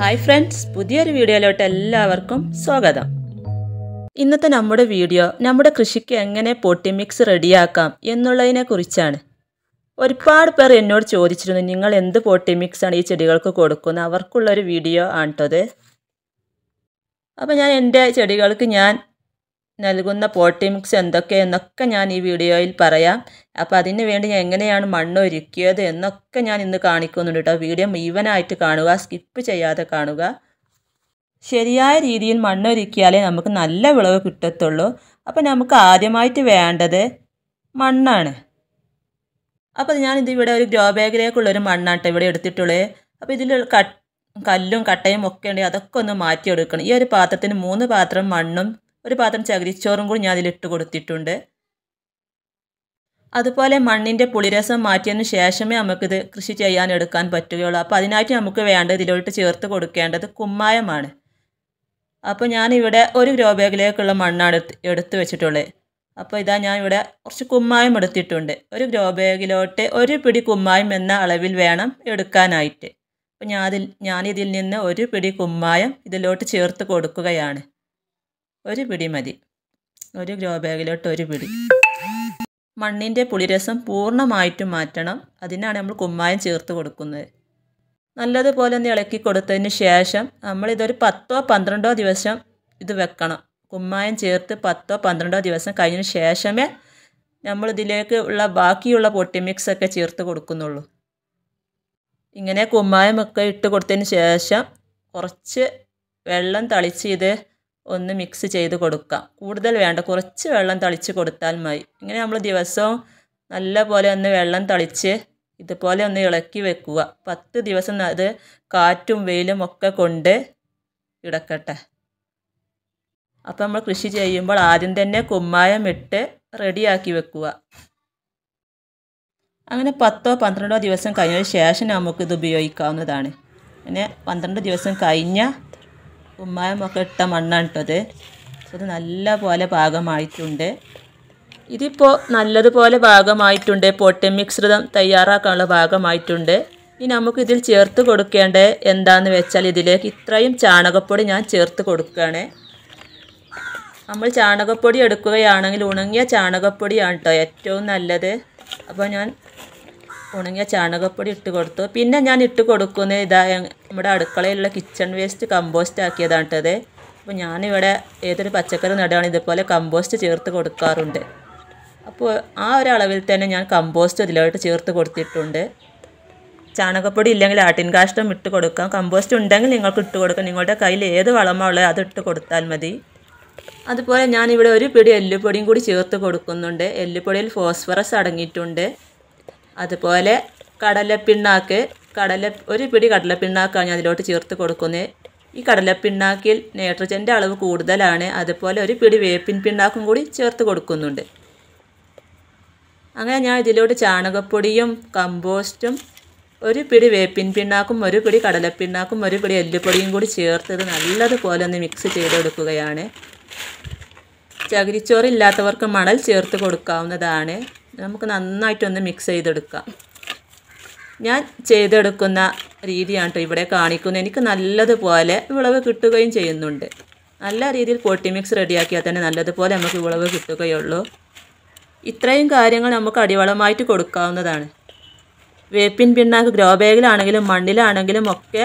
hi friends പുതിയൊരു വീഡിയോയിലോട്ട് എല്ലാവർക്കും സ്വാഗതം ഇന്നത്തെ നമ്മുടെ വീഡിയോ നമ്മുടെ കൃഷിക്ക് എങ്ങനെ പൊട്ടി മിക്സ് റെഡിയാക്കാം എന്നുള്ളതിനെ കുറിച്ചാണ് ഒരുപാട് പേർ എന്നോട് ചോദിച്ചിരുന്നു നിങ്ങൾ എന്ത് പൊട്ടി ആണ് ഈ ചെടികൾക്ക് കൊടുക്കുന്നത് അവർക്കുള്ളൊരു വീഡിയോ ആണ് കേട്ടത് അപ്പോൾ ഞാൻ എൻ്റെ ചെടികൾക്ക് ഞാൻ നൽകുന്ന പോട്ടിമിക്സ് മിക്സ് എന്തൊക്കെയെന്നൊക്കെ ഞാൻ ഈ വീഡിയോയിൽ പറയാം അപ്പോൾ അതിന് വേണ്ടി ഞാൻ എങ്ങനെയാണ് മണ്ണ് ഒരുക്കിയത് എന്നൊക്കെ ഞാൻ ഇന്ന് കാണിക്കുന്നുണ്ട് കേട്ടോ വീഡിയോ മുഴുവനായിട്ട് കാണുക സ്കിപ്പ് ചെയ്യാതെ കാണുക ശരിയായ രീതിയിൽ മണ്ണ് ഒരുക്കിയാലേ നമുക്ക് നല്ല വിളവ് കിട്ടത്തുള്ളൂ അപ്പോൾ നമുക്ക് ആദ്യമായിട്ട് വേണ്ടത് മണ്ണാണ് അപ്പോൾ ഞാനിത് ഇവിടെ ഒരു ഗ്രോ ബാഗിലേക്കുള്ളൊരു മണ്ണാട്ടോ ഇവിടെ എടുത്തിട്ടുള്ളത് അപ്പോൾ ഇതിൽ കല്ലും കട്ടയും ഒക്കെ ഉണ്ടെങ്കിൽ അതൊക്കെ ഒന്ന് മാറ്റിയെടുക്കണം ഈ ഒരു പാത്രത്തിന് മൂന്ന് പാത്രം മണ്ണും ഒരു പാത്രം ചകിരിച്ചോറും കൂടി ഞാൻ അതിലിട്ട് കൊടുത്തിട്ടുണ്ട് അതുപോലെ മണ്ണിൻ്റെ പുളിരസം മാറ്റിയതിന് ശേഷമേ നമുക്കിത് കൃഷി ചെയ്യാൻ എടുക്കാൻ പറ്റുകയുള്ളൂ അപ്പോൾ അതിനായിട്ട് നമുക്ക് വേണ്ടത് ഇതിലോട്ട് ചേർത്ത് കൊടുക്കേണ്ടത് കുമ്മായമാണ് അപ്പോൾ ഞാനിവിടെ ഒരു ഗ്രോ ബാഗിലേക്കുള്ള മണ്ണാണ് എടുത്ത് വെച്ചിട്ടുള്ളത് അപ്പോൾ ഇതാ ഞാൻ ഇവിടെ കുറച്ച് കുമ്മായം എടുത്തിട്ടുണ്ട് ഒരു ഗ്രോ ബാഗിലോട്ട് ഒരു പിടി കുമ്മായം എന്ന അളവിൽ വേണം എടുക്കാനായിട്ട് അപ്പോൾ ഞാൻ അതിൽ ഞാനിതിൽ നിന്ന് ഒരു പിടി കുമ്മായം ഇതിലോട്ട് ചേർത്ത് കൊടുക്കുകയാണ് ഒരു പിടി മതി ഒരു ഗ്രോ ബാഗിലോട്ട് ഒരു പിടി മണ്ണിൻ്റെ പുളിരസം പൂർണ്ണമായിട്ടും മാറ്റണം അതിനാണ് നമ്മൾ കുമ്മായം ചേർത്ത് കൊടുക്കുന്നത് നല്ലതുപോലെ ഒന്ന് ഇളക്കി കൊടുത്തതിന് ശേഷം നമ്മളിതൊരു പത്തോ പന്ത്രണ്ടോ ദിവസം ഇത് വെക്കണം കുമ്മായം ചേർത്ത് പത്തോ പന്ത്രണ്ടോ ദിവസം കഴിഞ്ഞതിന് ശേഷമേ നമ്മൾ ഇതിലേക്ക് ഉള്ള ബാക്കിയുള്ള പൊട്ടി മിക്സ് ഒക്കെ ചേർത്ത് കൊടുക്കുന്നുള്ളൂ ഇങ്ങനെ കുമ്മായമൊക്കെ ഇട്ട് കൊടുത്തതിന് ശേഷം കുറച്ച് വെള്ളം തളിച്ച് ഇത് ഒന്ന് മിക്സ് ചെയ്ത് കൊടുക്കാം കൂടുതൽ വേണ്ട കുറച്ച് വെള്ളം തളിച്ച് കൊടുത്താൽ മതി ഇങ്ങനെ നമ്മൾ ദിവസവും നല്ല പോലെ ഒന്ന് വെള്ളം തളിച്ച് ഇതുപോലെ ഒന്ന് ഇളക്കി വെക്കുക പത്ത് ദിവസം അത് കാറ്റും വെയിലും ഒക്കെ കൊണ്ട് കിടക്കട്ടെ അപ്പം നമ്മൾ കൃഷി ചെയ്യുമ്പോൾ ആദ്യം തന്നെ കുമ്മായം ഇട്ട് റെഡിയാക്കി വെക്കുക അങ്ങനെ പത്തോ പന്ത്രണ്ടോ ദിവസം കഴിഞ്ഞതിന് ശേഷം നമുക്കിത് ഉപയോഗിക്കാവുന്നതാണ് അങ്ങനെ പന്ത്രണ്ട് ദിവസം കഴിഞ്ഞ ഉമ്മായമൊക്കെ ഇട്ട മണ്ണാണ് ഇട്ടത് അത് നല്ല പോലെ പാകമായിട്ടുണ്ട് ഇതിപ്പോൾ നല്ലതുപോലെ ഭാഗമായിട്ടുണ്ട് പൊട്ടി മിശ്രിതം തയ്യാറാക്കാനുള്ള ഭാഗമായിട്ടുണ്ട് ഇനി നമുക്ക് ഇതിൽ ചേർത്ത് കൊടുക്കേണ്ടത് എന്താണെന്ന് വെച്ചാൽ ഇതിലേക്ക് ഇത്രയും ചാണകപ്പൊടി ഞാൻ ചേർത്ത് കൊടുക്കുകയാണ് നമ്മൾ ചാണകപ്പൊടി എടുക്കുകയാണെങ്കിൽ ഉണങ്ങിയ ചാണകപ്പൊടിയാണ് കേട്ടോ ഏറ്റവും നല്ലത് അപ്പോൾ ഞാൻ ഉണങ്ങിയ ചാണകപ്പൊടി ഇട്ട് കൊടുത്തു പിന്നെ ഞാൻ ഇട്ട് കൊടുക്കുന്നത് ഇതാ നമ്മുടെ അടുക്കളയിലുള്ള കിച്ചൺ വേസ്റ്റ് കമ്പോസ്റ്റ് ആക്കിയതാണ് കേട്ടത് അപ്പോൾ ഞാനിവിടെ ഏതൊരു പച്ചക്കറി നടുകയാണ് ഇതുപോലെ കമ്പോസ്റ്റ് ചേർത്ത് കൊടുക്കാറുണ്ട് അപ്പോൾ ആ ഒരു അളവിൽ തന്നെ ഞാൻ കമ്പോസ്റ്റ് ഇതിലോട്ട് ചേർത്ത് കൊടുത്തിട്ടുണ്ട് ചാണകപ്പൊടി ഇല്ലെങ്കിൽ ആട്ടിൻ കാഷ്ടം ഇട്ട് കൊടുക്കാം കമ്പോസ്റ്റ് ഉണ്ടെങ്കിൽ നിങ്ങൾക്ക് ഇട്ട് കൊടുക്കാം നിങ്ങളുടെ കയ്യിൽ ഏത് വളമാണുള്ളത് അത് ഇട്ട് കൊടുത്താൽ മതി അതുപോലെ ഞാനിവിടെ ഒരു പിടി എല്ലുപൊടിയും കൂടി ചേർത്ത് കൊടുക്കുന്നുണ്ട് എല്ലുപൊടിയിൽ ഫോസ്ഫറസ് അടങ്ങിയിട്ടുണ്ട് അതുപോലെ കടലപ്പിണ്ണാക്ക് കടല ഒരു പിടി കടലപ്പിണ്ണാക്കാണ് ഞാൻ അതിലോട്ട് ചേർത്ത് കൊടുക്കുന്നത് ഈ കടലപ്പിണ്ണാക്കിൽ നൈട്രജൻ്റെ അളവ് കൂടുതലാണ് അതുപോലെ ഒരു പിടി വേപ്പിൻ പിണ്ണാക്കും കൂടി ചേർത്ത് കൊടുക്കുന്നുണ്ട് അങ്ങനെ ഞാൻ ഇതിലോട്ട് ചാണകപ്പൊടിയും കമ്പോസ്റ്റും ഒരു പിടി വേപ്പിൻ പിണ്ണാക്കും ഒരു പിടി കടലപ്പിണ്ണാക്കും ഒരു പിടി എല്ലുപൊടിയും കൂടി ചേർത്തത് നല്ലതുപോലെ ഒന്ന് മിക്സ് ചെയ്തെടുക്കുകയാണ് ചകിരിച്ചോറില്ലാത്തവർക്ക് മണൽ ചേർത്ത് കൊടുക്കാവുന്നതാണ് നമുക്ക് നന്നായിട്ടൊന്ന് മിക്സ് ചെയ്തെടുക്കാം ഞാൻ ചെയ്തെടുക്കുന്ന രീതിയാണ് കേട്ടോ ഇവിടെ കാണിക്കുന്നത് എനിക്ക് നല്ലതുപോലെ വിളവ് കിട്ടുകയും ചെയ്യുന്നുണ്ട് നല്ല രീതിയിൽ പൊട്ടി മിക്സ് റെഡിയാക്കിയാൽ തന്നെ നല്ലതുപോലെ നമുക്ക് വിളവ് കിട്ടുകയുള്ളൂ ഇത്രയും കാര്യങ്ങൾ നമുക്ക് അടിവളമായിട്ട് കൊടുക്കാവുന്നതാണ് വേപ്പിൻ പിണ്ണാക്ക് ഗ്രോ ബാഗിലാണെങ്കിലും മണ്ണിലാണെങ്കിലും ഒക്കെ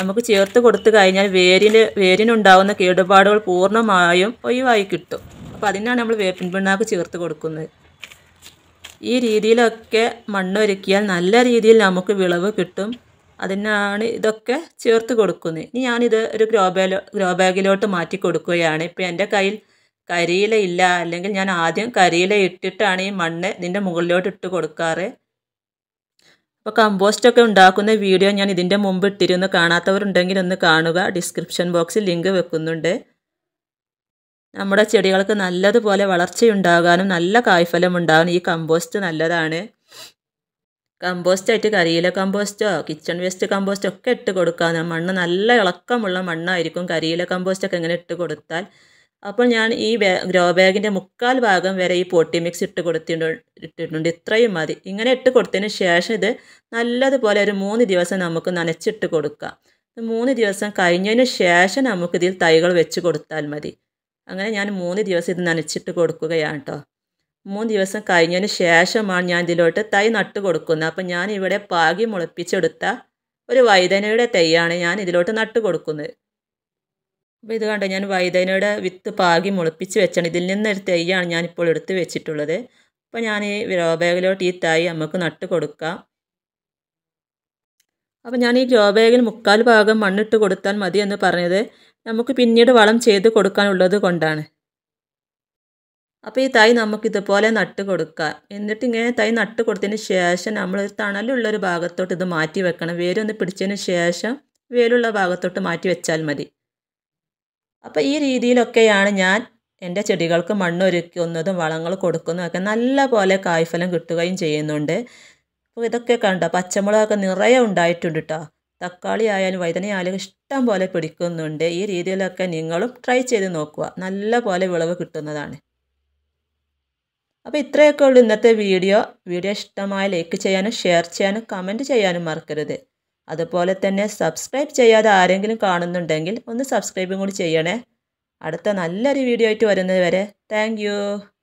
നമുക്ക് ചേർത്ത് കൊടുത്തു കഴിഞ്ഞാൽ വേരിന് വേരിനുണ്ടാവുന്ന കേടുപാടുകൾ പൂർണ്ണമായും ഒഴിവായി കിട്ടും അപ്പോൾ അതിനാണ് നമ്മൾ വേപ്പിൻ പിണ്ണാക്ക് ചേർത്ത് കൊടുക്കുന്നത് ഈ രീതിയിലൊക്കെ മണ്ണൊരുക്കിയാൽ നല്ല രീതിയിൽ നമുക്ക് വിളവ് കിട്ടും അതിനാണ് ഇതൊക്കെ ചേർത്ത് കൊടുക്കുന്നത് ഇനി ഞാനിത് ഒരു ഗ്രോ ബാഗിലോ ഗ്രോ ബാഗിലോട്ട് മാറ്റി കൊടുക്കുകയാണ് ഇപ്പോൾ എൻ്റെ കയ്യിൽ കരിയില ഇല്ല അല്ലെങ്കിൽ ഞാൻ ആദ്യം കരിയില ഇട്ടിട്ടാണ് ഈ മണ്ണ് ഇതിൻ്റെ മുകളിലോട്ട് ഇട്ട് കൊടുക്കാറ് അപ്പോൾ കമ്പോസ്റ്റൊക്കെ ഉണ്ടാക്കുന്ന വീഡിയോ ഞാൻ ഇതിൻ്റെ മുമ്പ് ഇട്ടിരുന്നു കാണാത്തവരുണ്ടെങ്കിൽ ഒന്ന് കാണുക ഡിസ്ക്രിപ്ഷൻ ബോക്സിൽ ലിങ്ക് വെക്കുന്നുണ്ട് നമ്മുടെ ചെടികൾക്ക് നല്ലതുപോലെ വളർച്ചയുണ്ടാകാനും നല്ല കായ്ഫലം ഉണ്ടാകാനും ഈ കമ്പോസ്റ്റ് നല്ലതാണ് കമ്പോസ്റ്റായിട്ട് കരിയില കമ്പോസ്റ്റോ കിച്ചൺ വേസ്റ്റ് കമ്പോസ്റ്റോ ഒക്കെ ഇട്ട് കൊടുക്കാം മണ്ണ് നല്ല ഇളക്കമുള്ള മണ്ണായിരിക്കും കരിയില കമ്പോസ്റ്റൊക്കെ എങ്ങനെ ഇട്ട് കൊടുത്താൽ അപ്പോൾ ഞാൻ ഈ ഗ്രോ ബാഗിൻ്റെ മുക്കാൽ ഭാഗം വരെ ഈ പൊട്ടി മിക്സ് ഇട്ട് കൊടുത്തിട്ടുണ്ട് ഇട്ടിട്ടുണ്ട് ഇത്രയും മതി ഇങ്ങനെ ഇട്ട് കൊടുത്തതിന് ശേഷം ഇത് നല്ലതുപോലെ ഒരു മൂന്ന് ദിവസം നമുക്ക് നനച്ചിട്ട് കൊടുക്കാം മൂന്ന് ദിവസം കഴിഞ്ഞതിന് ശേഷം നമുക്കിതിൽ തൈകൾ വെച്ച് കൊടുത്താൽ മതി അങ്ങനെ ഞാൻ മൂന്ന് ദിവസം ഇത് നനച്ചിട്ട് കൊടുക്കുകയാണ് കേട്ടോ മൂന്ന് ദിവസം കഴിഞ്ഞതിന് ശേഷമാണ് ഞാൻ ഇതിലോട്ട് തൈ നട്ട് കൊടുക്കുന്നത് അപ്പം ഞാൻ ഇവിടെ പാകി മുളപ്പിച്ചെടുത്ത ഒരു വൈദനയുടെ തൈയാണ് ഞാൻ ഇതിലോട്ട് നട്ട് കൊടുക്കുന്നത് അപ്പോൾ ഇത് കണ്ടോ ഞാൻ വൈദനയുടെ വിത്ത് പാകി മുളപ്പിച്ച് വെച്ചാണ് ഇതിൽ നിന്നൊരു തൈയാണ് ഞാനിപ്പോൾ എടുത്ത് വെച്ചിട്ടുള്ളത് അപ്പോൾ ഞാൻ ഈ ഗ്രോ ബാഗിലോട്ട് ഈ തൈ നമുക്ക് നട്ട് കൊടുക്കാം അപ്പോൾ ഞാൻ ഈ ഗ്രോ ബാഗിൽ മുക്കാൽ ഭാഗം മണ്ണിട്ട് കൊടുത്താൽ മതി എന്ന് പറഞ്ഞത് നമുക്ക് പിന്നീട് വളം ചെയ്ത് കൊടുക്കാനുള്ളത് കൊണ്ടാണ് അപ്പോൾ ഈ തൈ നമുക്കിതുപോലെ നട്ട് കൊടുക്കുക എന്നിട്ട് ഇങ്ങനെ തൈ നട്ട് കൊടുത്തതിന് ശേഷം നമ്മൾ തണലുള്ളൊരു ഭാഗത്തോട്ട് ഇത് മാറ്റി വെക്കണം വേരൊന്ന് പിടിച്ചതിന് ശേഷം വേലുള്ള ഭാഗത്തോട്ട് മാറ്റി വെച്ചാൽ മതി അപ്പോൾ ഈ രീതിയിലൊക്കെയാണ് ഞാൻ എൻ്റെ ചെടികൾക്ക് മണ്ണൊരുക്കുന്നതും വളങ്ങൾ കൊടുക്കുന്നതൊക്കെ നല്ല പോലെ കായ്ഫലം കിട്ടുകയും ചെയ്യുന്നുണ്ട് അപ്പോൾ ഇതൊക്കെ കണ്ടോ പച്ചമുളകൊക്കെ നിറയെ ഉണ്ടായിട്ടുണ്ട് കേട്ടോ തക്കാളി ആയാലും ആയാലും ഇഷ്ടം പോലെ പിടിക്കുന്നുണ്ട് ഈ രീതിയിലൊക്കെ നിങ്ങളും ട്രൈ ചെയ്ത് നോക്കുക നല്ല പോലെ വിളവ് കിട്ടുന്നതാണ് അപ്പോൾ ഇത്രയൊക്കെ ഉള്ളൂ ഇന്നത്തെ വീഡിയോ വീഡിയോ ഇഷ്ടമായ ലൈക്ക് ചെയ്യാനും ഷെയർ ചെയ്യാനും കമൻറ്റ് ചെയ്യാനും മറക്കരുത് അതുപോലെ തന്നെ സബ്സ്ക്രൈബ് ചെയ്യാതെ ആരെങ്കിലും കാണുന്നുണ്ടെങ്കിൽ ഒന്ന് സബ്സ്ക്രൈബും കൂടി ചെയ്യണേ അടുത്ത നല്ലൊരു വീഡിയോ ആയിട്ട് വരുന്നത് വരെ താങ്ക്